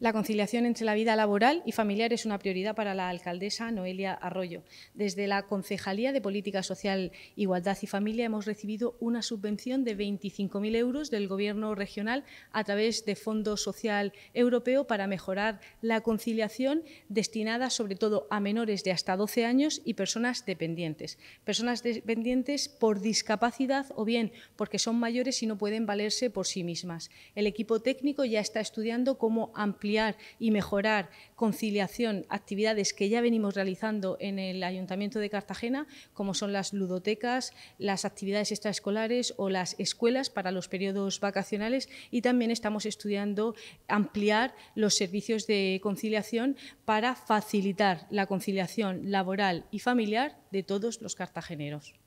La conciliación entre la vida laboral y familiar es una prioridad para la alcaldesa Noelia Arroyo. Desde la Concejalía de Política Social, Igualdad y Familia hemos recibido una subvención de 25.000 euros del Gobierno regional a través de Fondo Social Europeo para mejorar la conciliación destinada sobre todo a menores de hasta 12 años y personas dependientes. Personas dependientes por discapacidad o bien porque son mayores y no pueden valerse por sí mismas. El equipo técnico ya está estudiando cómo ampliar y mejorar conciliación, actividades que ya venimos realizando en el Ayuntamiento de Cartagena, como son las ludotecas, las actividades extraescolares o las escuelas para los periodos vacacionales y también estamos estudiando ampliar los servicios de conciliación para facilitar la conciliación laboral y familiar de todos los cartageneros.